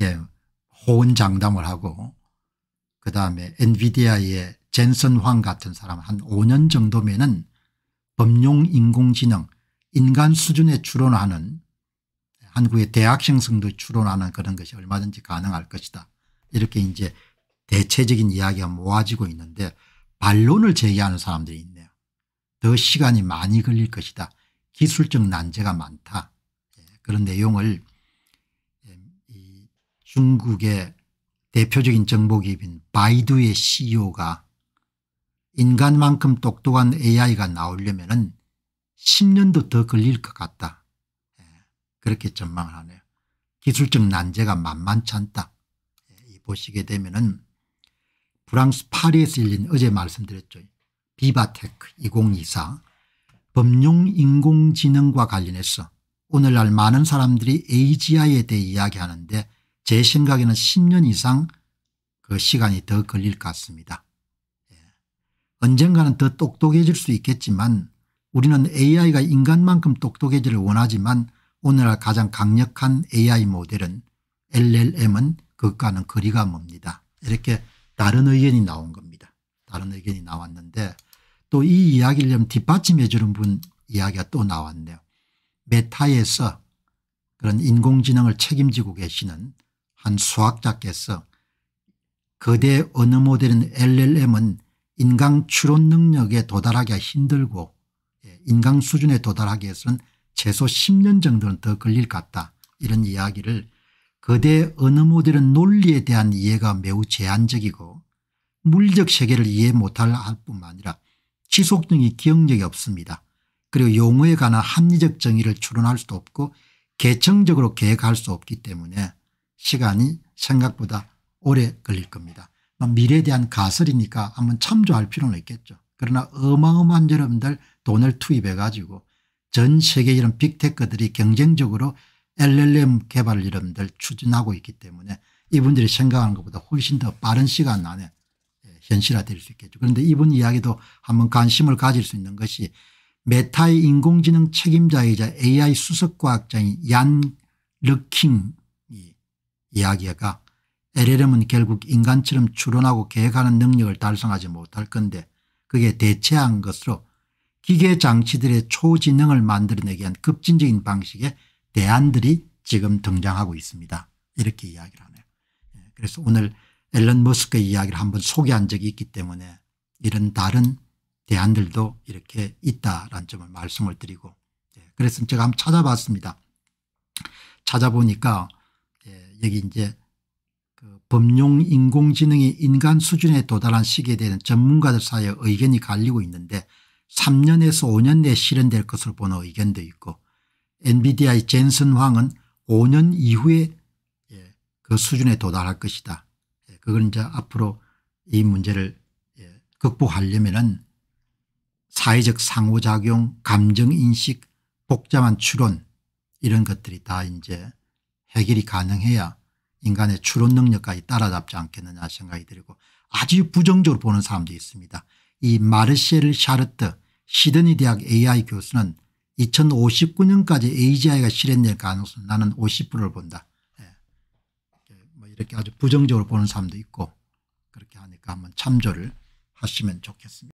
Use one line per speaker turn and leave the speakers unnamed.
예, 호언장담을 하고 그다음에 엔비디아의 젠슨 황 같은 사람 한 5년 정도면은 범용 인공지능 인간 수준에 추론하는 한국의 대학생성도 추론하는 그런 것이 얼마든지 가능할 것이다. 이렇게 이제 대체적인 이야기가 모아지고 있는데 반론을 제기하는 사람들이 있네요. 더 시간이 많이 걸릴 것이다. 기술적 난제가 많다. 예, 그런 내용을 중국의 대표적인 정보기업인 바이두의 CEO가 인간만큼 똑똑한 AI가 나오려면 10년도 더 걸릴 것 같다. 예, 그렇게 전망을 하네요. 기술적 난제가 만만치 않다. 예, 보시게 되면 은 프랑스 파리에서 열린 어제 말씀드렸죠. 비바테크 2024법용 인공지능과 관련해서 오늘날 많은 사람들이 AGI에 대해 이야기하는데 제 생각에는 10년 이상 그 시간이 더 걸릴 것 같습니다. 예. 언젠가는 더 똑똑해질 수 있겠지만 우리는 AI가 인간만큼 똑똑해지를 원하지만 오늘날 가장 강력한 AI 모델은 LLM은 그것과는 거리가 멉니다. 이렇게 다른 의견이 나온 겁니다. 다른 의견이 나왔는데 또 이 이야기를 좀 뒷받침해 주는 분 이야기가 또 나왔네요. 메타에서 그런 인공지능을 책임지고 계시는 한 수학자께서 거대 언어 모델인 LLM은 인간 추론 능력에 도달하기가 힘들고 예, 인간 수준에 도달하기 에해서는 최소 10년 정도는 더 걸릴 것 같다 이런 이야기를 거대 언어 모델은 논리에 대한 이해가 매우 제한적이고 물리적 세계를 이해 못할 뿐만 아니라 지속적인 기억력이 없습니다. 그리고 용어에 관한 합리적 정의를 추론할 수도 없고 계층적으로 계획할 수 없기 때문에 시간이 생각보다 오래 걸릴 겁니다. 뭐 미래에 대한 가설이니까 한번 참조할 필요는 있겠죠. 그러나 어마어마한 여러분들 돈을 투입해 가지고 전 세계 이런 빅테크들이 경쟁적으로 LLM 개발을 여들 추진하고 있기 때문에 이분들이 생각하는 것보다 훨씬 더 빠른 시간 안에 예, 현실화될 수 있겠죠. 그런데 이분 이야기도 한번 관심을 가질 수 있는 것이 메타의 인공지능 책임자이자 AI 수석과학자인 얀 르킹 이야기가 LLM은 결국 인간처럼 추론하고 계획하는 능력을 달성하지 못할 건데 그게 대체한 것으로 기계 장치들의 초지능을 만들어내기 위한 급진적인 방식의 대안들이 지금 등장하고 있습니다. 이렇게 이야기를 하네요. 예, 그래서 오늘 앨런 머스크의 이야기를 한번 소개한 적이 있기 때문에 이런 다른 대안들도 이렇게 있다라는 점을 말씀을 드리고 예, 그래서 제가 한번 찾아봤습니다. 찾아보니까 여기 이제 그 범용 인공지능이 인간 수준에 도달한 시기에 대한 전문가들 사이의 의견이 갈리고 있는데 3년에서 5년 내에 실현될 것으로 보는 의견도 있고 엔비디아의 젠슨 황은 5년 이후에 예, 그 수준에 도달할 것이다. 예, 그걸 이제 앞으로 이 문제를 예, 극복하려면은 사회적 상호작용, 감정인식, 복잡한 추론 이런 것들이 다 이제 해결이 가능해야 인간의 추론 능력까지 따라잡지 않겠느냐 생각이 들고 아주 부정적으로 보는 사람도 있습니다. 이 마르셀 샤르트 시드니 대학 AI 교수는 2059년까지 AGI가 실현될 가능성 나는 50%를 본다. 예. 뭐 이렇게 아주 부정적으로 보는 사람도 있고 그렇게 하니까 한번 참조를 하시면 좋겠습니다.